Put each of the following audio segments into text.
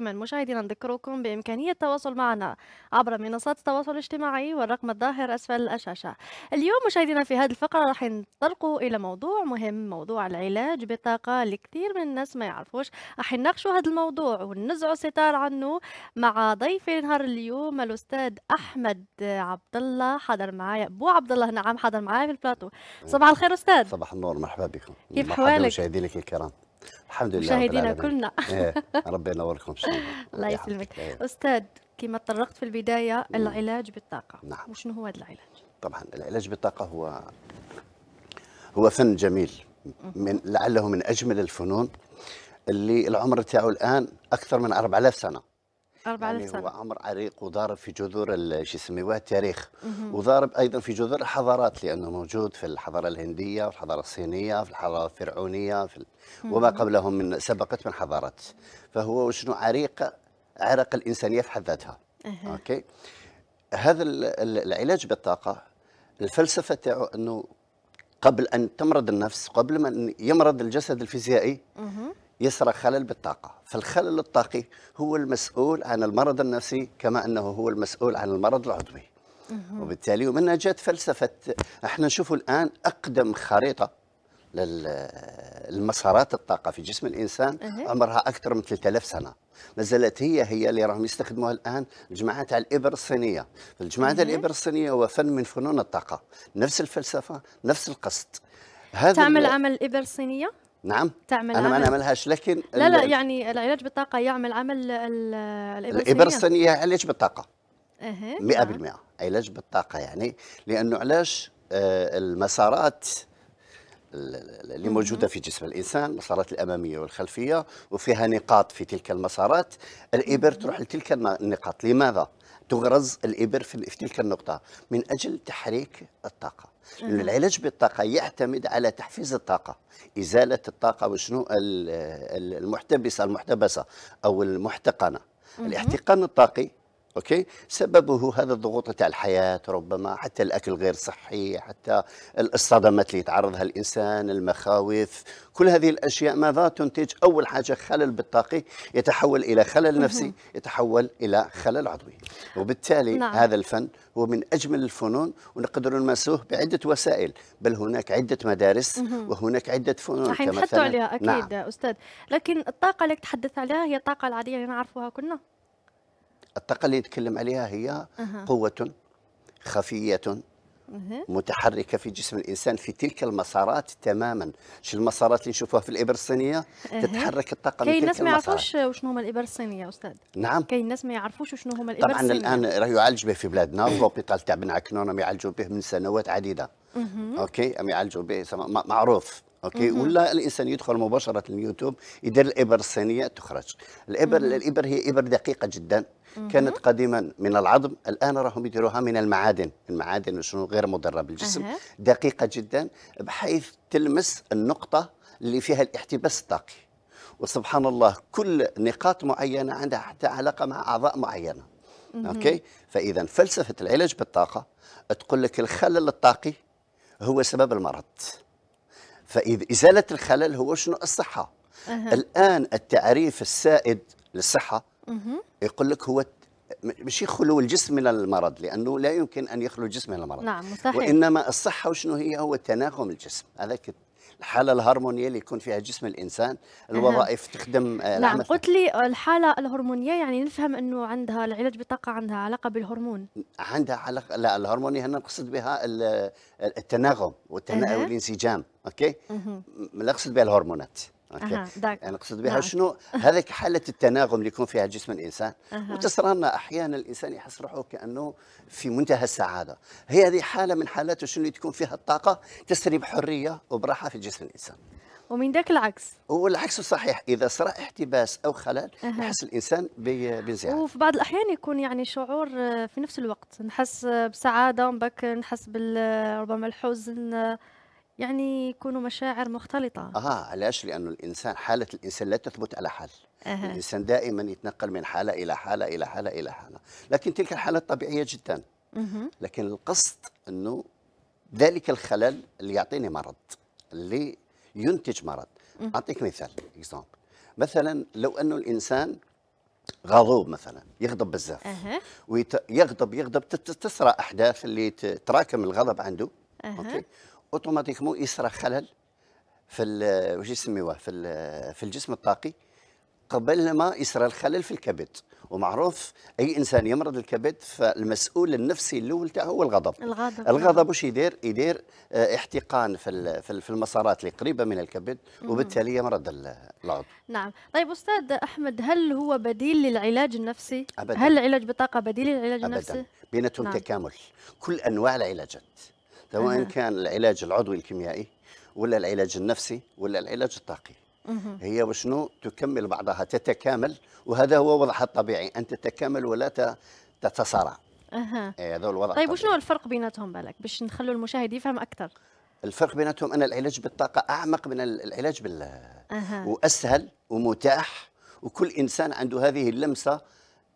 دائما مشاهدينا نذكركم بإمكانية التواصل معنا عبر منصات التواصل الاجتماعي والرقم الظاهر أسفل الشاشة اليوم مشاهدينا في هذه الفقرة راح نتطرقوا إلى موضوع مهم موضوع العلاج بطاقة لكثير من الناس ما يعرفوش راح نناقشوا هذا الموضوع ونزعوا الستار عنه مع ضيفي نهار اليوم الأستاذ أحمد عبد الله حضر معايا بو عبد الله نعم حضر معايا في البلاطو صباح الخير أستاذ صباح النور مرحبا بكم كيف حوالك مشاهدينك الكرام الحمد لله مشاهدينا كلنا إيه. ربي ينوركم الله يسلمك استاذ كما تطرقت في البدايه العلاج بالطاقه نعم وشنو هو هذا العلاج طبعا العلاج بالطاقه هو هو فن جميل من لعله من اجمل الفنون اللي العمر تاعو الان اكثر من 4000 سنه 4000 يعني سنه هو امر عريق وضارب في جذور شو يسميوها التاريخ وضارب ايضا في جذور الحضارات لانه موجود في الحضاره الهنديه والحضاره الحضاره الصينيه في الحضاره الفرعونيه في ال... وما قبلهم من سبقت من حضارات فهو شنو عريق عرق الانسانيه في حد ذاتها اوكي هذا العلاج بالطاقه الفلسفه تاعو انه قبل ان تمرض النفس قبل ما يمرض الجسد الفيزيائي يسرى خلل بالطاقة فالخلل الطاقي هو المسؤول عن المرض النفسي كما أنه هو المسؤول عن المرض العضوي وبالتالي ومنها جات فلسفة احنا نشوفوا الآن أقدم خريطة للمسارات الطاقة في جسم الإنسان عمرها أكثر من 3000 سنة ما زالت هي هي اللي راهم يستخدموها الآن الجماعة تاع الإبر الصينية الجماعة تاع الإبر الصينية هو فن من فنون الطاقة نفس الفلسفة نفس القصد هذا تعمل عمل الإبر الصينية؟ نعم تعمل انا ما نعملهاش لكن لا لا يعني العلاج بالطاقه يعمل عمل الابر الابر الصينيه علاج بالطاقه اها 100% علاج بالطاقه يعني لانه علاش آه، المسارات اللي موجوده في جسم الانسان المسارات الاماميه والخلفيه وفيها نقاط في تلك المسارات الابر تروح لتلك النقاط لماذا تغرز الإبر في تلك النقطة من أجل تحريك الطاقة لأن العلاج بالطاقة يعتمد على تحفيز الطاقة إزالة الطاقة وشنو المحتبسة المحتبسة أو المحتقنة الاحتقان الطاقي اوكي سببه هذا الضغوط تاع الحياه ربما حتى الاكل غير صحي حتى الصدمات اللي يتعرضها الانسان المخاوف كل هذه الاشياء ماذا تنتج اول حاجه خلل بالطاقه يتحول الى خلل نفسي يتحول الى خلل عضوي وبالتالي نعم. هذا الفن هو من اجمل الفنون ونقدر نمسوه بعده وسائل بل هناك عده مدارس وهناك عده فنون كما عليها اكيد نعم. استاذ لكن الطاقه اللي تحدث عليها هي الطاقه العاديه اللي نعرفوها كلنا الطاقه اللي نتكلم عليها هي قوة خفية متحركة في جسم الإنسان في تلك المسارات تماما شو المسارات اللي نشوفوها في الإبر الصينية تتحرك الطاقة كاين الناس نعم. ما يعرفوش وشنو هما الإبر الصينية أستاذ نعم كاين الناس ما يعرفوش وشنو هما الإبر الصينية طبعا الآن راه يعالج به في بلادنا لوبيتال تاع بن عكنون راه يعالجوا به من سنوات عديدة أوكي راهم يعالجوا به معروف اوكي ولا الانسان يدخل مباشره اليوتيوب يدير الابر الصينيه تخرج الابر الابر هي ابر دقيقه جدا كانت قديما من العظم الان راهم يديروها من المعادن المعادن شنو غير مضره بالجسم أه. دقيقه جدا بحيث تلمس النقطه اللي فيها الاحتباس الطاقي وسبحان الله كل نقاط معينه عندها حتى علاقه مع اعضاء معينه اوكي فاذا فلسفه العلاج بالطاقه تقول لك الخلل الطاقي هو سبب المرض فاذا ازاله الخلل هو شنو الصحه أه. الان التعريف السائد للصحه يقول لك هو ماشي خلو الجسم من المرض لانه لا يمكن ان يخلو الجسم من المرض نعم مستحيل وانما الصحه وشنو هي هو تناغم الجسم هذاك الحاله الهرمونيه اللي يكون فيها جسم الانسان الوظائف تخدم آه، نعم قلت لي الحاله الهرمونيه يعني نفهم انه عندها العلاج بطاقه عندها علاقه بالهرمون عندها علاقه لا الهرمونيه هنا نقصد بها التناغم والانسجام والانسجام اوكي نقصد بها الهرمونات اوكي انا اقصد يعني بها نعم. شنو هذيك حاله التناغم اللي يكون فيها جسم الانسان أه. احيانا الانسان يحس روحه كانه في منتهى السعاده هي هذه حاله من حالات شنو اللي تكون فيها الطاقه تسري بحريه وبراحه في جسم الانسان ومن ذاك العكس والعكس صحيح اذا صار احتباس او خلل أه. يحس الانسان بانزعاج وفي بعض الاحيان يكون يعني شعور آه، في نفس الوقت نحس آه، بسعاده ومن نحس آه، ربما الحزن يعني يكونوا مشاعر مختلطة اها علاش لأنه الإنسان حالة الإنسان لا تثبت على حال. أه. الإنسان دائما يتنقل من حالة إلى حالة إلى حالة إلى حالة لكن تلك الحالة طبيعية جدا أه. لكن القصد أنه ذلك الخلل اللي يعطيني مرض اللي ينتج مرض أه. أعطيك مثال إكزومبل. مثلا لو أنه الإنسان غضوب مثلا يغضب بزاف أه. ويغضب يغضب تسرى أحداث اللي تراكم الغضب عنده أه. أوكي اوتوماتيكمون يصرى خلل في واش يسميوه في في الجسم الطاقي قبل ما يصرى الخلل في الكبد ومعروف اي انسان يمرض الكبد فالمسؤول النفسي الاول تاعو هو الغضب الغضب نعم. الغضب واش يدير يدير آه، احتقان في في المسارات اللي قريبه من الكبد وبالتالي يمرض العضو نعم طيب استاذ احمد هل هو بديل للعلاج النفسي أبداً. هل العلاج بطاقه بديل للعلاج النفسي ابدا بيناتهم نعم. تكامل كل انواع العلاجات سواء كان العلاج العضوي الكيميائي ولا العلاج النفسي ولا العلاج الطاقي هي وشنو تكمل بعضها تتكامل وهذا هو وضعها الطبيعي ان تتكامل ولا تتصارع اها إيه، هذا هو الوضع طيب وشنو الفرق بيناتهم بالك باش نخلوا المشاهد يفهم اكثر الفرق بيناتهم ان العلاج بالطاقه اعمق من العلاج بال أه. واسهل ومتاح وكل انسان عنده هذه اللمسه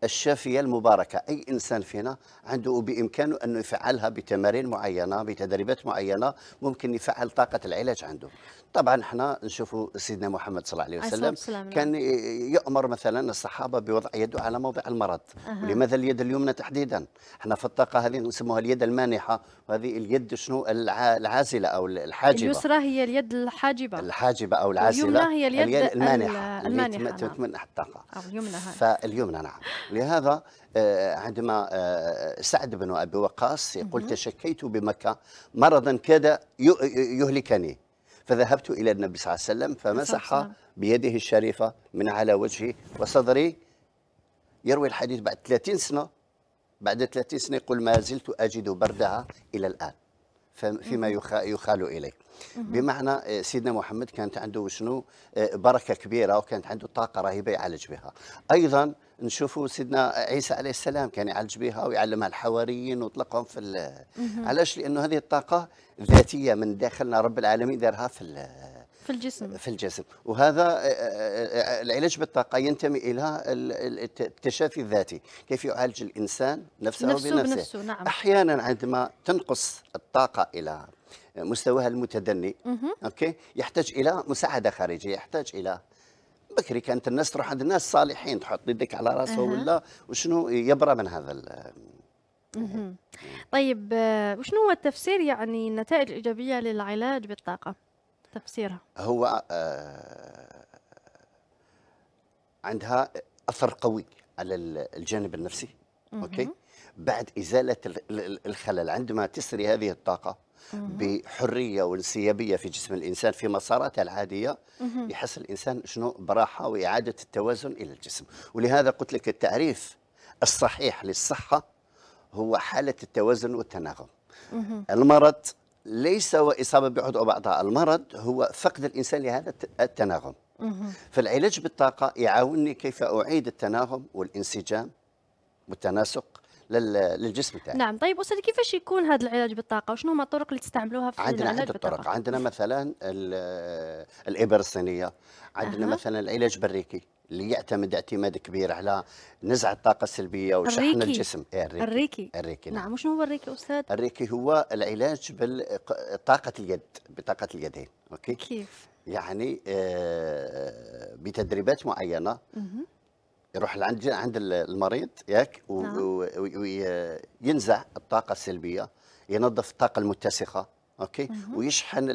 الشافية المباركة أي إنسان فينا عنده بإمكانه أن يفعلها بتمارين معينة بتدريبات معينة ممكن يفعل طاقة العلاج عنده طبعا احنا نشوفوا سيدنا محمد صلى الله عليه وسلم نعم. كان يؤمر مثلا الصحابه بوضع يده على موضع المرض أه. ولماذا اليد اليمنى تحديدا احنا في الطاقه هذه نسموها اليد المانحه وهذه اليد شنو العازله او الحاجبه اليسرى هي اليد الحاجبه الحاجبه او العازله اليمنى هي اليد, اليد المانحه المانحه اللي نعم. تمنح الطاقه او اليمنى فاليمنى نعم لهذا آه، عندما آه، سعد بن ابي وقاص يقول تشكيت بمكه مرضا كاد يهلكني فذهبت إلى النبي صلى الله عليه وسلم فمسح نعم. بيده الشريفة من على وجهي وصدري يروي الحديث بعد 30 سنة بعد 30 سنة يقول ما زلت أجد بردها إلى الآن فيما يخال إليه بمعنى آه، سيدنا محمد كانت عنده شنو آه، بركة كبيرة وكانت عنده طاقة رهيبة يعالج بها أيضا نشوفوا سيدنا عيسى عليه السلام كان يعالج بها ويعلمها الحواريين وطلقهم في علاش لأنه هذه الطاقة ذاتيه من داخلنا رب العالمين دارها في في الجسم في الجسم وهذا آه، آه، آه، العلاج بالطاقه ينتمي الى التشافي الذاتي كيف يعالج الانسان نفسه, نفسه بنفسه بنفسه نعم. احيانا عندما تنقص الطاقه الى مستواها المتدني مه. اوكي يحتاج الى مساعده خارجيه يحتاج الى بكري كانت الناس تروح عند الناس صالحين تحط يدك على راسه أه. ولا وشنو يبرى من هذا طيب وشنو هو التفسير يعني النتائج الإيجابية للعلاج بالطاقة تفسيرها هو آه، عندها اثر قوي على الجانب النفسي اوكي بعد ازاله الخلل عندما تسري هذه الطاقه بحريه وانسيابيه في جسم الانسان في مساراته العاديه يحس الانسان شنو براحه واعاده التوازن الى الجسم ولهذا قلت لك التعريف الصحيح للصحه هو حالة التوازن والتناغم المرض ليس هو إصابة بعض أو بعضها المرض هو فقد الإنسان لهذا التناغم فالعلاج بالطاقة يعاونني كيف أعيد التناغم والانسجام والتناسق للجسم تاعي نعم طيب استاذ كيفاش يكون هذا العلاج بالطاقه وشنو هما الطرق اللي تستعملوها في عندنا العلاج بالطاقه الطرق. عندنا مثلا الابر الصينيه عندنا أه. مثلا العلاج بالريكي اللي يعتمد اعتماد كبير على نزع الطاقه السلبيه وشحن الجسم الجسم إيه، الريكي الريكي, الريكي نعم. نعم شنو هو الريكي استاذ الريكي هو العلاج بطاقه اليد بطاقه اليدين اوكي كيف يعني آه بتدريبات معينه يروح عند عند المريض ياك نعم. وينزع الطاقه السلبيه ينظف الطاقه المتسخه اوكي مه. ويشحن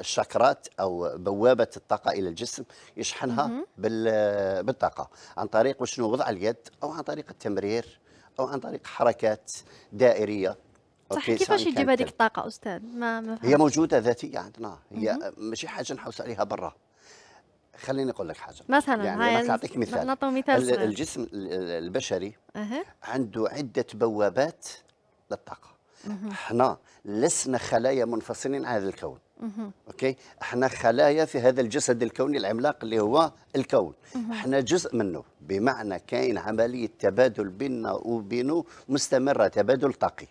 الشاكرات او بوابه الطاقه الى الجسم يشحنها مه. بالطاقه عن طريق وشنو وضع اليد او عن طريق التمرير او عن طريق حركات دائريه صح كيفاش يجيب هذيك الطاقه استاذ ما, هي موجوده ذاتيه عندنا هي ماشي حاجه نحوس عليها برا خليني اقول لك حاجه مثلا يعني نعطيك مثال مثال الجسم البشري أه. عنده عده بوابات للطاقه احنا لسنا خلايا منفصلين عن هذا الكون اوكي احنا خلايا في هذا الجسد الكوني العملاق اللي هو الكون احنا جزء منه بمعنى كاين عمليه تبادل بيننا وبينه مستمره تبادل طاقي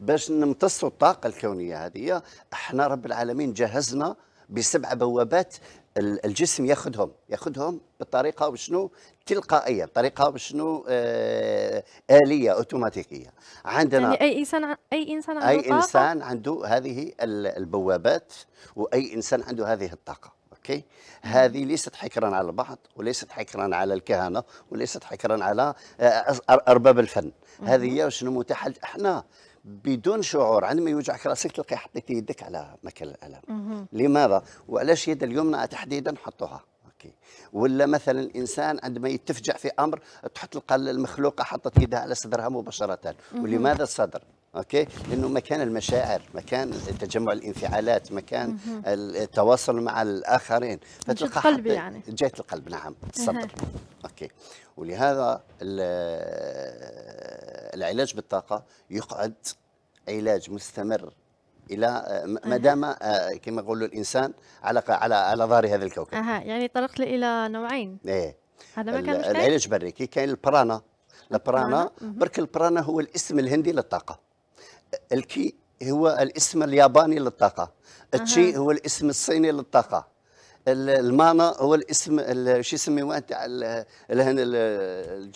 باش نمتصوا الطاقه الكونيه هذه احنا رب العالمين جهزنا بسبع بوابات الجسم ياخذهم ياخذهم بطريقه وشنو تلقائيه بطريقه وشنو آه اليه اوتوماتيكيه عندنا يعني اي انسان اي انسان عنده اي انسان عنده هذه البوابات واي انسان عنده هذه الطاقه اوكي هذه ليست حكرا على البعض وليست حكرا على الكهنه وليست حكرا على آه، ارباب الفن هذه هي شنو متاح احنا بدون شعور عندما يوجعك راسك تلقى حطيت يدك على مكان الالم لماذا وعلاش يد اليمنى تحديدا حطوها اوكي ولا مثلا الانسان عندما يتفجع في امر تحط تلقى المخلوقه حطت يدها على صدرها مباشره ولماذا الصدر اوكي لانه مكان المشاعر مكان تجمع الانفعالات مكان التواصل مع الاخرين فتلقى القلب يعني جهه القلب نعم الصدر اوكي ولهذا العلاج بالطاقه يقعد علاج مستمر الى ما دام آه، كما يقولوا الانسان على على على ظهر هذا الكوكب اها يعني طرقت الى نوعين ايه هذا ما كان العلاج بري كي كاين البرانا البرانا برك البرانا هو الاسم الهندي للطاقه الكي هو الاسم الياباني للطاقه التشي أه. هو الاسم الصيني للطاقه المانا هو الاسم شو يسميوه تاع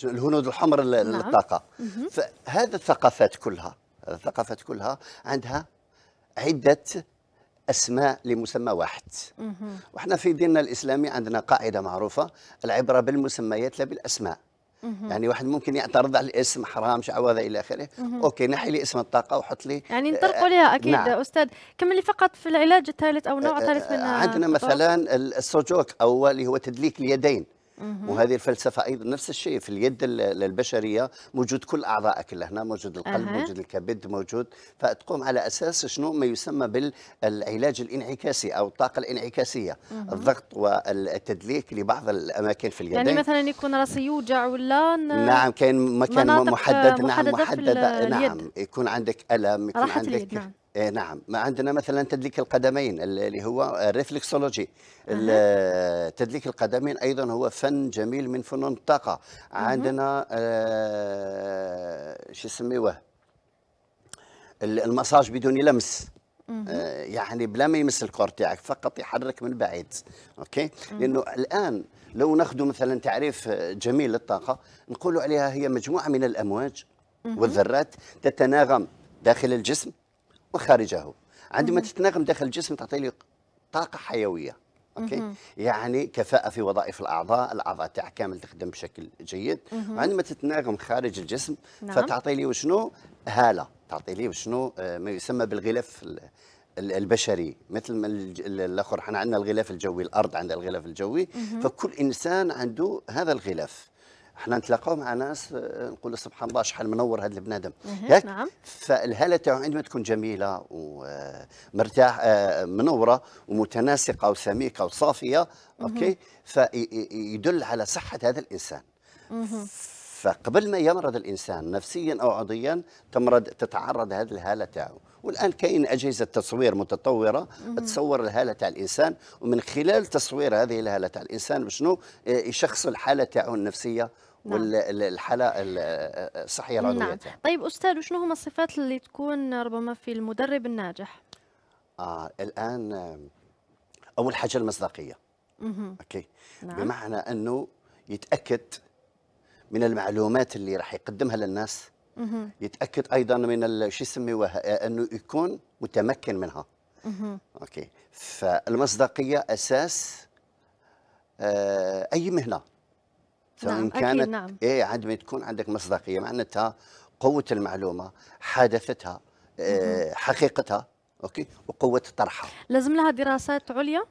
الهنود الحمر نعم. للطاقه نعم. فهذه الثقافات كلها الثقافات كلها عندها عده اسماء لمسمى واحد وحنا في ديننا الاسلامي عندنا قاعده معروفه العبره بالمسميات لا بالاسماء مهم. يعني واحد ممكن يعترض على الاسم حرام شعوذه الى اخره اوكي نحي لي اسم الطاقه وحط لي يعني آه، نطرقوا لها اكيد نعم. استاذ كملي فقط في العلاج الثالث او نوع آه، آه، ثالث من عندنا مثلا السوجوك او اللي هو تدليك اليدين وهذه الفلسفه ايضا نفس الشيء في اليد البشريه موجود كل اعضائك هنا موجود القلب أه. موجود الكبد موجود فتقوم على اساس شنو ما يسمى بالعلاج الانعكاسي او الطاقه الانعكاسيه أه. الضغط والتدليك لبعض الاماكن في اليدين يعني مثلا يكون راسي يوجع ولا نعم كاين مكان محدد نعم محدد نعم يكون عندك الم يكون عندك اليد نعم. إيه نعم ما عندنا مثلا تدليك القدمين اللي هو الريفلكسولوجي أه. تدليك القدمين ايضا هو فن جميل من فنون الطاقه عندنا آه شو يسميوه المساج بدون لمس آه يعني بلا ما يمس الكور تاعك فقط يحرك من بعيد اوكي مم. لانه الان لو ناخذ مثلا تعريف جميل للطاقه نقول عليها هي مجموعه من الامواج والذرات تتناغم داخل الجسم وخارجه عندما تتناغم داخل الجسم تعطي لي طاقه حيويه اوكي مم. يعني كفاءه في وظائف الاعضاء الاعضاء تاعك كامل تخدم بشكل جيد مم. وعندما تتناغم خارج الجسم نعم. فتعطي لي وشنو هاله تعطي لي وشنو آه، ما يسمى بالغلاف البشري مثل ما الاخر احنا عندنا الغلاف الجوي الارض عندها الغلاف الجوي مم. فكل انسان عنده هذا الغلاف احنا نتلاقاو مع ناس آه، نقول سبحان الله شحال منور هذا البنادم ياك نعم فالهاله تاعو عندما تكون جميله ومرتاح آه، آه، منوره ومتناسقه وسميكه وصافيه اوكي فيدل على صحه هذا الانسان فقبل ما يمرض الانسان نفسيا او عضيا تمرض تتعرض هذه الهاله تاعو والان كاين اجهزه تصوير متطوره تصور الهاله تاع الانسان ومن خلال تصوير هذه الهاله تاع الانسان بشنو آه، يشخص الحاله تاعو النفسيه نعم. والحاله الصحيه آه، العضويه نعم. طيب استاذ شنو هما الصفات اللي تكون ربما في المدرب الناجح آه الان آه، اول حاجه المصداقيه اوكي نعم. بمعنى انه يتاكد من المعلومات اللي راح يقدمها للناس يتاكد ايضا من شو يسميوها انه يكون متمكن منها اوكي فالمصداقيه اساس آه اي مهنه سواء نعم كانت أكيد نعم. ايه عندما تكون عندك مصداقيه معناتها قوه المعلومه حادثتها آه حقيقتها اوكي وقوه طرحها لازم لها دراسات عليا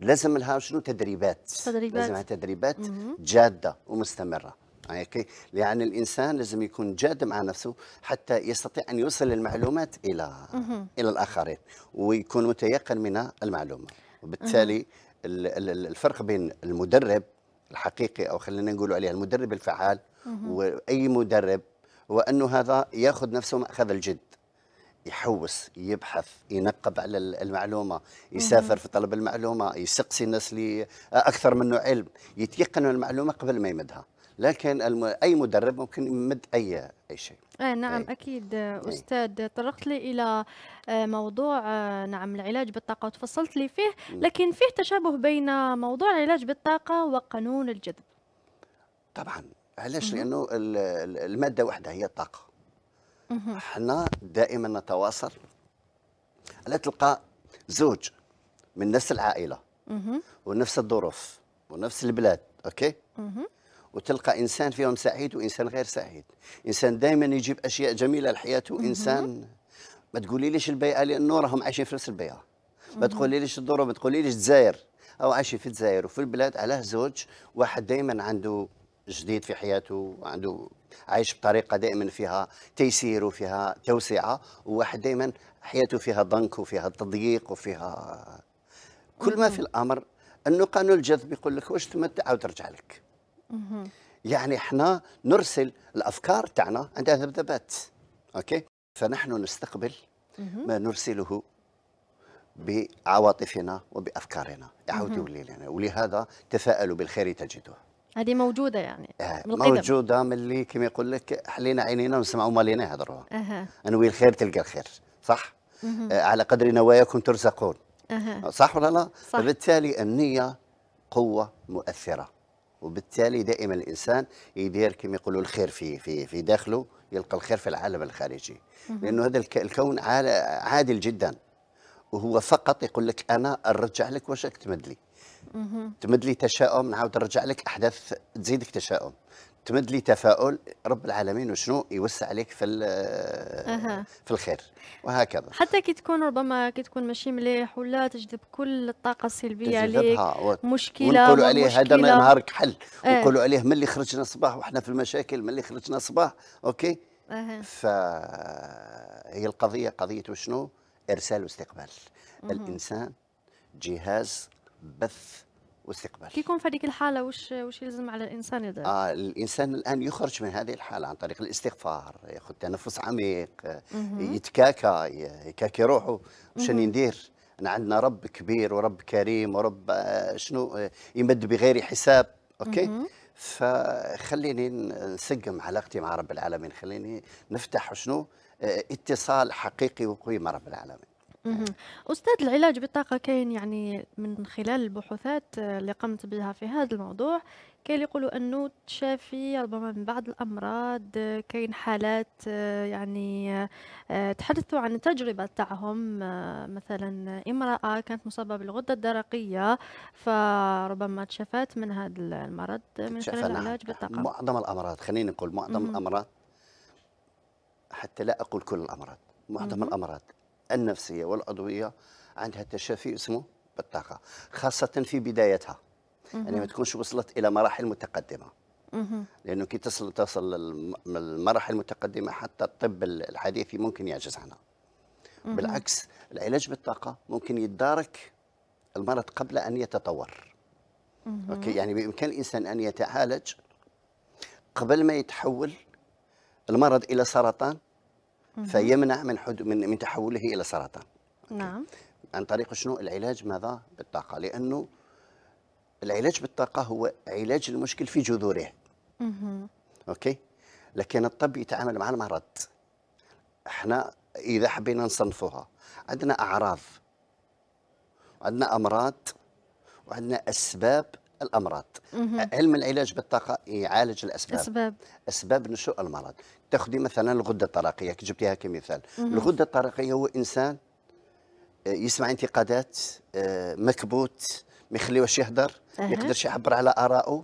لازم لها شنو تدريبات تدريبات لازم لها تدريبات مم. جاده ومستمره اوكي يعني الانسان لازم يكون جاد مع نفسه حتى يستطيع ان يوصل المعلومات الى الى الاخرين ويكون متيقن من المعلومه وبالتالي الفرق بين المدرب الحقيقي او خلينا نقول عليه المدرب الفعال واي مدرب هو انه هذا ياخذ نفسه ماخذ الجد يحوس يبحث ينقب على المعلومة يسافر في طلب المعلومة يسقسي الناس اللي أكثر منه علم يتيقن المعلومة قبل ما يمدها لكن الم... اي مدرب ممكن يمد اي اي شيء آه نعم أي. اكيد إيه. استاذ طرقت لي الى آه، موضوع آه، نعم العلاج بالطاقه وتفصلت لي فيه نعم. لكن فيه تشابه بين موضوع العلاج بالطاقه وقانون الجذب طبعا علاش لانه الماده وحدها هي الطاقه احنا دائما نتواصل لا تلقى زوج من نفس العائله ونفس الظروف ونفس البلاد اوكي وتلقى انسان فيهم سعيد وانسان غير سعيد انسان دائما يجيب اشياء جميله لحياته انسان ما تقولي ليش البيئه لانه راهم عايشين في نفس البيئه ما تقولي ليش الدوره ما تقولي ليش الجزائر او عايشين في الجزائر وفي البلاد علاه زوج واحد دائما عنده جديد في حياته وعنده عايش بطريقه دائما فيها تيسير وفيها توسعه وواحد دائما حياته فيها ضنك وفيها تضييق وفيها كل ما في الامر انه قانون الجذب يقول لك واش تمتع وترجع لك يعني احنا نرسل الافكار تاعنا عندها ذبذبات اوكي فنحن نستقبل ما نرسله بعواطفنا وبافكارنا يعود يولي لنا ولهذا تفائلوا بالخير تجدوه هذه موجوده يعني آه من موجوده من اللي كما يقول لك حلينا عينينا ونسمعوا مالينا يهضروها أه. انوي الخير تلقى الخير صح آه على قدر نواياكم ترزقون أه. صح ولا لا صح. فبالتالي النيه قوه مؤثره وبالتالي دائما الانسان يدير كما يقولوا الخير في في في داخله يلقى الخير في العالم الخارجي لانه هذا الكون عادل جدا وهو فقط يقول لك انا نرجع لك واش تمد لي تمد لي تشاؤم نعاود نرجع لك احداث تزيدك تشاؤم تمد لي تفاؤل رب العالمين وشنو يوسع عليك في أه. في الخير وهكذا حتى كي تكون ربما كي تكون ماشي مليح ولا تجذب كل الطاقه السلبيه عليك و... مشكله ونقولوا عليه هذا نهارك حل أه. ونقولوا عليه من اللي خرجنا صباح وحنا في المشاكل من اللي خرجنا صباح اوكي أه. فهي القضيه قضيه وشنو ارسال واستقبال الانسان جهاز بث واستقبال كي يكون في هذيك الحاله واش واش يلزم على الانسان يدير؟ آه الانسان الان يخرج من هذه الحاله عن طريق الاستغفار ياخذ تنفس عميق يتكاكا يكاكي روحه واش راني ندير؟ انا عندنا رب كبير ورب كريم ورب آه، شنو آه، يمد بغير حساب اوكي مم. فخليني نسقم علاقتي مع رب العالمين خليني نفتح شنو آه، اتصال حقيقي وقوي مع رب العالمين مهم. أستاذ العلاج بالطاقة كاين يعني من خلال البحوثات اللي قمت بها في هذا الموضوع كاين اللي يقولوا أنه تشافي ربما من بعض الأمراض كاين حالات يعني آه، تحدثوا عن التجربة تاعهم آه، مثلا امرأة كانت مصابة بالغدة الدرقية فربما تشافت من هذا المرض من خلال نعم. العلاج بالطاقة معظم الأمراض خلينا نقول معظم الأمراض حتى لا أقول كل الأمراض معظم الأمراض النفسية والعضوية عندها تشافي اسمه بالطاقة خاصة في بدايتها يعني ما تكونش وصلت إلى مراحل متقدمة لأنه كي تصل تصل المراحل المتقدمة حتى الطب الحديث ممكن يعجز عنها بالعكس العلاج بالطاقة ممكن يدارك المرض قبل أن يتطور أوكي يعني بإمكان الإنسان أن يتعالج قبل ما يتحول المرض إلى سرطان فيمنع من حد من من تحوله الى سرطان نعم عن طريق شنو العلاج ماذا بالطاقه لانه العلاج بالطاقه هو علاج المشكل في جذوره مم. اوكي لكن الطب يتعامل مع المرض احنا اذا حبينا نصنفوها عندنا اعراض عندنا امراض وعندنا اسباب الامراض مم. علم العلاج بالطاقه يعالج الاسباب اسباب اسباب نشوء المرض تاخذي مثلا الغده الطرقيه كي جبتيها كمثال الغده الطرقيه هو انسان آه، يسمع انتقادات آه، مكبوت ما يخليوش يهضر ما يقدرش يعبر على ارائه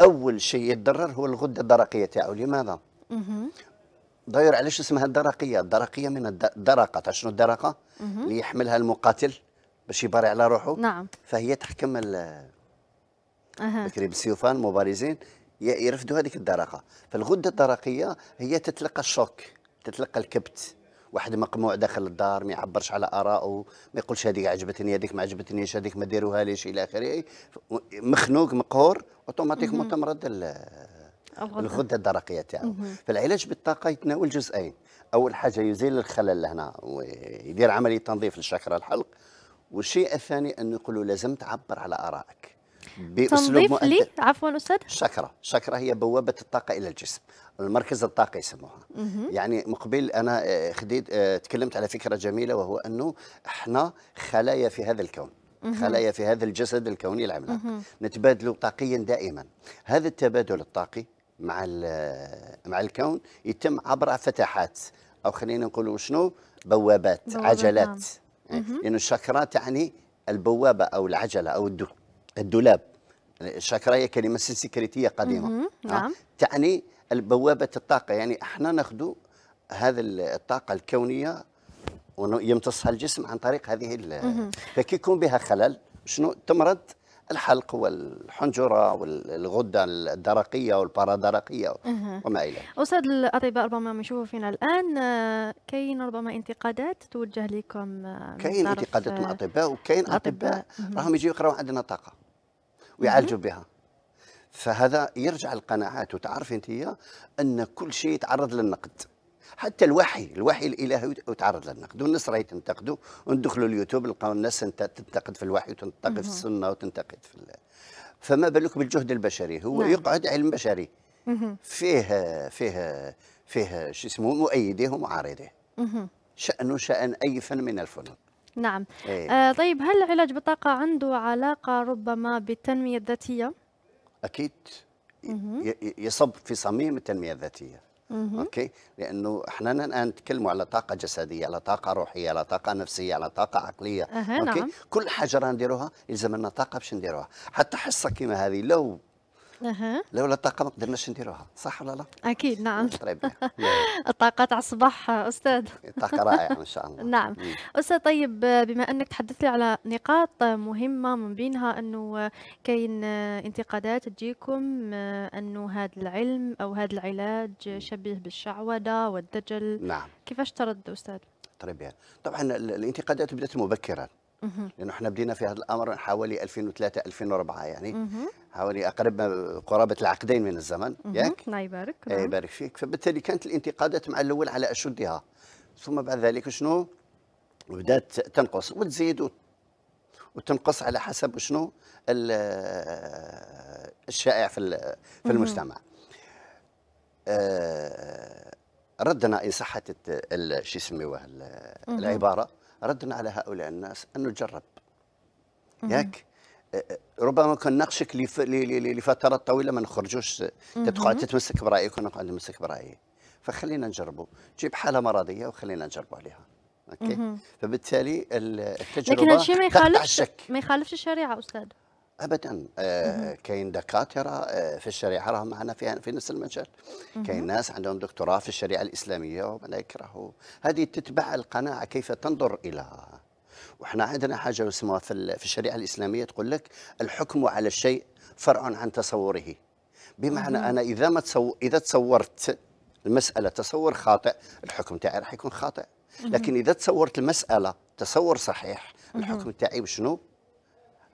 اول شيء يتضرر هو الغده الدرقيه تاعو لماذا داير علاش اسمها الدرقيه الدرقيه من الدرقه تاع شنو الدرقه اللي يحملها المقاتل باش يباري على روحه نعم فهي تحكم بكري بالسيوفان المبارزين مبارزين يرفدوا هذيك الدرقه فالغده الدرقيه هي تتلقى الشوك تتلقى الكبت واحد مقموع داخل الدار ما يعبرش على ارائه ما يقولش هذيك عجبتني هذيك ما عجبتنيش هذيك ما ديروها ليش الى اخره مخنوق مقهور اوتوماتيكمون تمرض الغده الدرقيه تاعو فالعلاج بالطاقه يتناول جزئين اول حاجه يزيل الخلل هنا ويدير عمليه تنظيف للشاكرا الحلق والشيء الثاني انه يقول له لازم تعبر على ارائك باسلوب تنظيف لي عفوا استاذ شكرا شكرا هي بوابه الطاقه الى الجسم المركز الطاقي يسموها يعني مقبل انا آه، خديت آه، تكلمت على فكره جميله وهو انه احنا خلايا في هذا الكون خلايا في هذا الجسد الكوني العملاق نتبادل طاقيا دائما هذا التبادل الطاقي مع آه، مع الكون يتم عبر فتحات او خلينا نقولوا شنو بوابات, بوابات عجلات نعم. يعني لانه الشاكرا تعني البوابه او العجله او الدكتور الدولاب الشاكراية كلمة سنسكريتية قديمة آه؟ نعم. تعني البوابة الطاقة يعني احنا ناخذ هذا الطاقة الكونية ويمتصها الجسم عن طريق هذه فكي يكون بها خلل شنو تمرض الحلق والحنجرة والغدة الدرقية والبارادرقية وما إلى أستاذ الأطباء ربما ما يشوفوا فينا الآن آه، كاين ربما انتقادات توجه لكم آه، كاين انتقادات من الأطباء وكاين أطباء, أطباء. راهم يجيو يقراو عندنا طاقة ويعالجوا بها فهذا يرجع القناعات وتعرف انت هي ان كل شيء يتعرض للنقد حتى الوحي الوحي الالهي يتعرض للنقد والناس راهي تنتقدوا وندخلوا اليوتيوب نلقاو الناس تنتقد في الوحي وتنتقد في السنه وتنتقد في الله. فما بالك بالجهد البشري هو نعم. يقعد علم بشري فيه فيه فيه شو اسمه مؤيديه ومعارضيه شأنه شأن أي فن من الفنون نعم إيه. آه طيب هل علاج بطاقة عنده علاقة ربما بالتنمية الذاتية؟ أكيد يصب في صميم التنمية الذاتية أوكي لأنه إحنا الآن نتكلم على طاقة جسدية على طاقة روحية على طاقة نفسية على طاقة عقلية أوكي نعم. كل حاجة نديروها يلزم لنا طاقة باش نديروها حتى حصة كما هذه لو اها لولا الطاقه ما قدرناش نديروها صح ولا لا اكيد نعم طيب. الطاقه تاع الصباح استاذ الطاقه رائعه ان شاء الله نعم مم. استاذ طيب بما انك تحدثت لي على نقاط مهمه من بينها انه كاين انتقادات تجيكم انه هذا العلم او هذا العلاج شبيه بالشعوذه والدجل نعم كيفاش ترد استاذ طيب، يعني طبعا الانتقادات بدات مبكرا لانه احنا بدينا في هذا الامر حوالي 2003 2004 يعني حوالي اقرب قرابه العقدين من الزمن ياك الله يبارك الله نعم. يبارك فيك فبالتالي كانت الانتقادات مع الاول على اشدها ثم بعد ذلك شنو بدات تنقص وتزيد وتنقص على حسب شنو الشائع في في المجتمع آه، ردنا ان صحت شو يسميوه العباره ردنا على هؤلاء الناس أن نجرب ياك ربما كان نقشك لفترة طويلة ما نخرجوش تقعد تتمسك برأيك ونقعد نمسك برأيي فخلينا نجربه جيب حالة مرضية وخلينا نجربوا عليها اوكي فبالتالي التجربه لكن هذا الشيء ما يخالفش ما يخالفش الشريعه استاذ ابدا آه كاين دكاتره آه في الشريعه راهم معنا في في نفس المجال كاين ناس عندهم دكتوراه في الشريعه الاسلاميه وما لا يكرهوا هذه تتبع القناعه كيف تنظر الى وحنا عندنا حاجه اسمها في الشريعه الاسلاميه تقول لك الحكم على الشيء فرع عن تصوره بمعنى انا اذا ما تصور اذا تصورت المساله تصور خاطئ الحكم تاعي راح يكون خاطئ لكن اذا تصورت المساله تصور صحيح الحكم تاعي شنو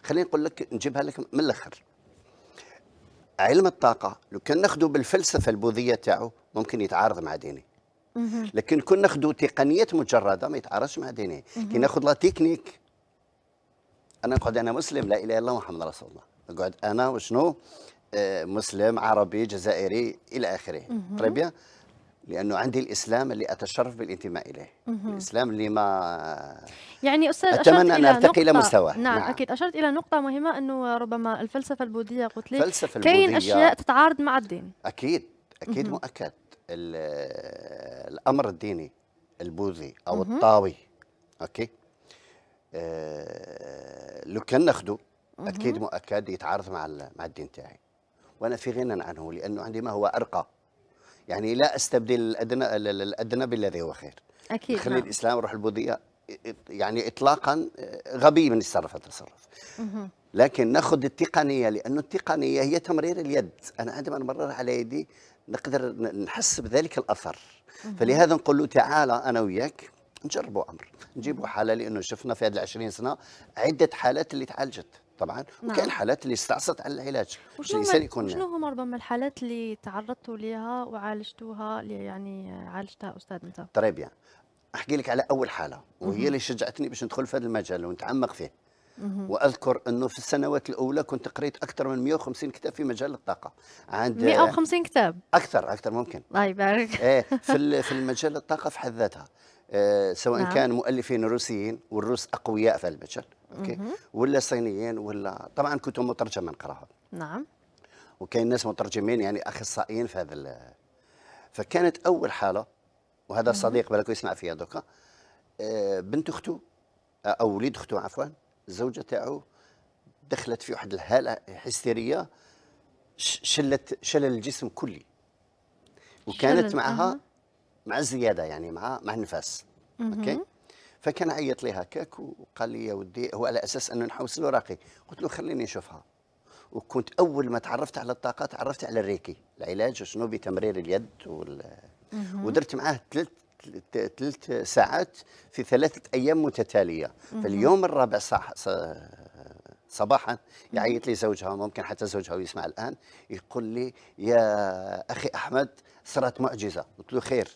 خليني نقول لك نجيبها لك من الاخر علم الطاقه لو كان ناخذه بالفلسفه البوذيه تاعو ممكن يتعارض مع ديني لكن كون ناخذه تقنيات مجرده ما يتعارضش مع ديني كي ناخذ لا تكنيك انا نقعد انا مسلم لا اله الا الله محمد رسول الله نقعد انا وشنو آه، مسلم عربي جزائري الى اخره طيب لانه عندي الاسلام اللي اتشرف بالانتماء اليه مهم. الاسلام اللي ما يعني استاذ اتمنى ان ارتقي الى مستوى نعم, نعم اكيد اشرت الى نقطه مهمه انه ربما الفلسفه البوذيه قلت لي الفلسفة كاين اشياء تتعارض مع الدين اكيد اكيد مهم. مؤكد الامر الديني البوذي او مهم. الطاوي اوكي أه لو كان ناخذه اكيد مؤكد يتعارض مع مع الدين تاعي وانا في غنى عنه لانه عندي ما هو ارقى يعني لا استبدل الادنى الادنى بالذي هو خير اكيد خلي نعم. الاسلام روح البوذيه يعني اطلاقا غبي من يتصرف التصرف لكن ناخذ التقنيه لانه التقنيه هي تمرير اليد انا عندما نمرر على يدي نقدر نحس بذلك الاثر فلهذا نقول له تعالى انا وياك نجربوا امر نجيبوا حاله لانه شفنا في هذه العشرين سنه عده حالات اللي تعالجت طبعا نعم. وكاين الحالات اللي استعصت على العلاج باش الانسان يكون شنو هما ربما الحالات اللي تعرضتوا ليها وعالجتوها اللي يعني عالجتها استاذ انت طري بيان احكي لك على اول حاله وهي اللي شجعتني باش ندخل في هذا المجال ونتعمق فيه واذكر انه في السنوات الاولى كنت قريت اكثر من 150 كتاب في مجال الطاقه عند 150 كتاب اكثر اكثر ممكن الله يبارك ايه في في المجال الطاقه في حد ذاتها آه، سواء نعم. كان مؤلفين روسيين والروس اقوياء في المجال اوكي ولا صينيين ولا طبعا كتب مترجمه نقراها نعم وكاين ناس مترجمين يعني اخصائيين في هذا فكانت اول حاله وهذا مم. صديق بالك يسمع فيها دوكا آه، بنت اخته او وليد اخته عفوا الزوجه تاعو دخلت في واحد الهاله هستيريه شلت شلل الجسم كلي وكانت معها مع الزياده يعني مع مع النفاس اوكي فكان عيط لي هكاك وقال لي يا ودي هو على اساس انه نحوس له راقي قلت له خليني نشوفها وكنت اول ما تعرفت على الطاقه تعرفت على الريكي العلاج شنو بتمرير اليد وال... ودرت معاه ثلاث ثلاث ساعات في ثلاثة أيام متتالية فاليوم الرابع صح صباحا يعيط لي زوجها ممكن حتى زوجها يسمع الآن يقول لي يا أخي أحمد صارت معجزة قلت له خير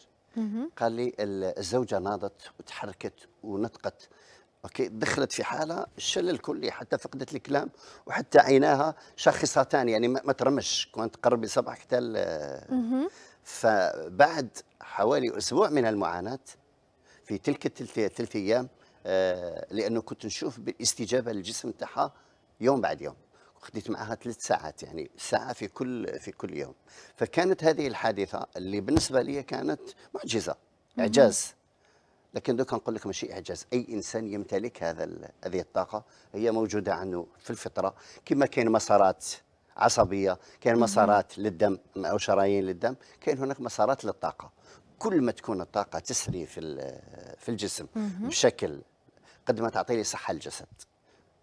قال لي الزوجه ناضت وتحركت ونطقت اوكي دخلت في حاله شلل الكلي حتى فقدت الكلام وحتى عيناها شخصتان يعني ما ترمش كنت قرب صباح حتى فبعد حوالي اسبوع من المعاناه في تلك الثلاث ايام آه لانه كنت نشوف بالاستجابه للجسم تاعها يوم بعد يوم خديت معها ثلاث ساعات يعني ساعه في كل في كل يوم فكانت هذه الحادثه اللي بالنسبه لي كانت معجزه اعجاز لكن دوكا نقول لك ماشي اعجاز اي انسان يمتلك هذا هذه الطاقه هي موجوده عنه في الفطره كما كاين مسارات عصبيه كاين مسارات للدم او شرايين للدم كاين هناك مسارات للطاقه كل ما تكون الطاقه تسري في في الجسم بشكل قد ما تعطي لي صحه الجسد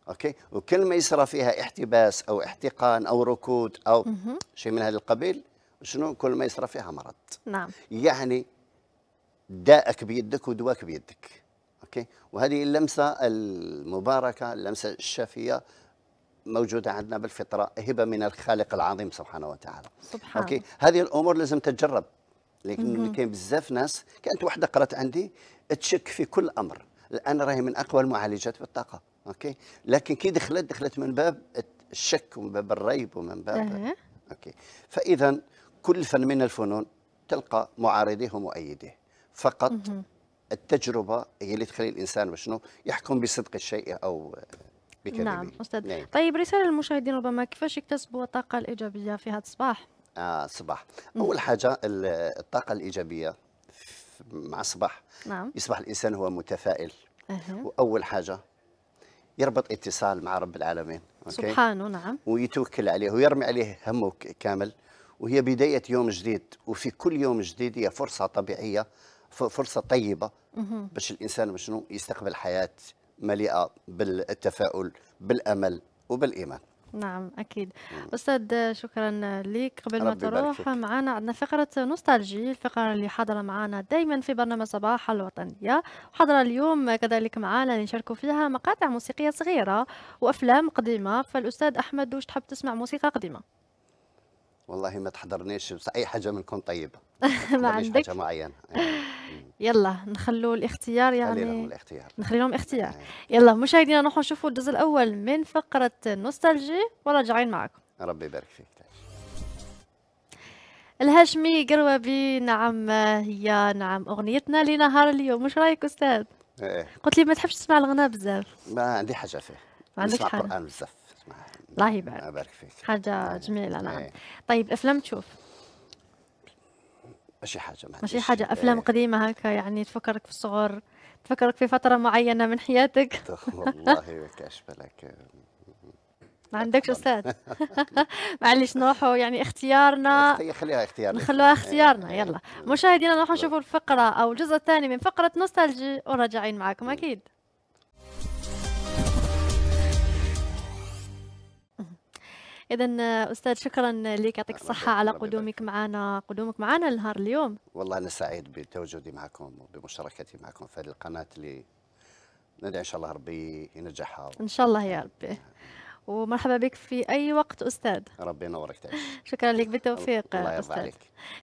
اوكي وكل ما يصير فيها احتباس او احتقان او ركود او شيء من هذا القبيل شنو كل ما يصير فيها مرض نعم يعني داءك بيدك ودواك بيدك اوكي وهذه اللمسه المباركه اللمسه الشافيه موجوده عندنا بالفطره هبه من الخالق العظيم سبحانه وتعالى سبحان اوكي هذه الامور لازم تتجرب لكن كاين بزاف ناس كانت وحده قرات عندي تشك في كل امر الان راهي من اقوى المعالجات بالطاقه اوكي لكن كي دخلت دخلت من باب الشك ومن باب الريب ومن باب اوكي فاذا كل فن من الفنون تلقى معارضيه ومؤيديه فقط التجربه هي اللي تخلي الانسان وشنو يحكم بصدق الشيء او بكلمه نعم استاذ نعم. طيب رساله للمشاهدين ربما كيفاش يكتسبوا الطاقه الايجابيه في هذا الصباح آه صباح اول حاجه الطاقه الايجابيه مع الصباح نعم. يصبح الانسان هو متفائل أه. واول حاجه يربط اتصال مع رب العالمين أوكي؟ سبحانه نعم ويتوكل عليه ويرمي عليه همه كامل وهي بداية يوم جديد وفي كل يوم جديد هي فرصة طبيعية فرصة طيبة باش الإنسان شنو يستقبل حياة مليئة بالتفاؤل بالأمل وبالإيمان نعم أكيد أستاذ شكرا لك قبل ما تروح معنا عندنا فقرة نوستالجي الفقرة اللي حاضرة معنا دايما في برنامج صباح الوطنية حاضره اليوم كذلك معنا اللي نشاركوا فيها مقاطع موسيقية صغيرة وأفلام قديمة فالأستاذ أحمد واش تحب تسمع موسيقى قديمة؟ والله ما تحضرناش بس اي حاجه منكم طيبه ما عندك حاجه معينه يلا نخلو الاختيار يعني لهم الاختيار نخلي لهم اختيار يلا مشاهدينا نروحوا نشوفوا الجزء الاول من فقره نوستالجي وراجعين معكم ربي يبارك فيك الهاشمي قروبي نعم هي نعم اغنيتنا لنهار اليوم مش رايك استاذ؟ ايه قلت لي ما تحبش تسمع الغناء بزاف ما عندي حاجه فيه ما عندك حاجه القران بزاف الله يبارك الله يبارك فيك حاجه آه، جميله نعم ايه. طيب افلام تشوف ماشي حاجه ما ماشي حاجه افلام ايه. قديمه هكا يعني تفكرك في الصغر تفكرك في فتره معينه من حياتك والله لك ما عندكش استاذ معليش نروحوا يعني اختيارنا خليها اختيارنا نخلوها إيه، اختيارنا إيه. يلا مشاهدينا نروحوا نشوفوا الفقره او الجزء الثاني من فقره نوستالجي وراجعين معكم اكيد اذا استاذ شكرا لك يعطيك الصحه على قدومك معنا قدومك معنا نهار اليوم والله انا سعيد بتواجدي معكم وبمشاركتي معكم في هذه القناه اللي ندعي ان شاء الله ربي ينجحها ان شاء الله يا ربي ومرحبا بك في اي وقت استاذ ربي ينورك شكرا لك بالتوفيق الله يرضى عليك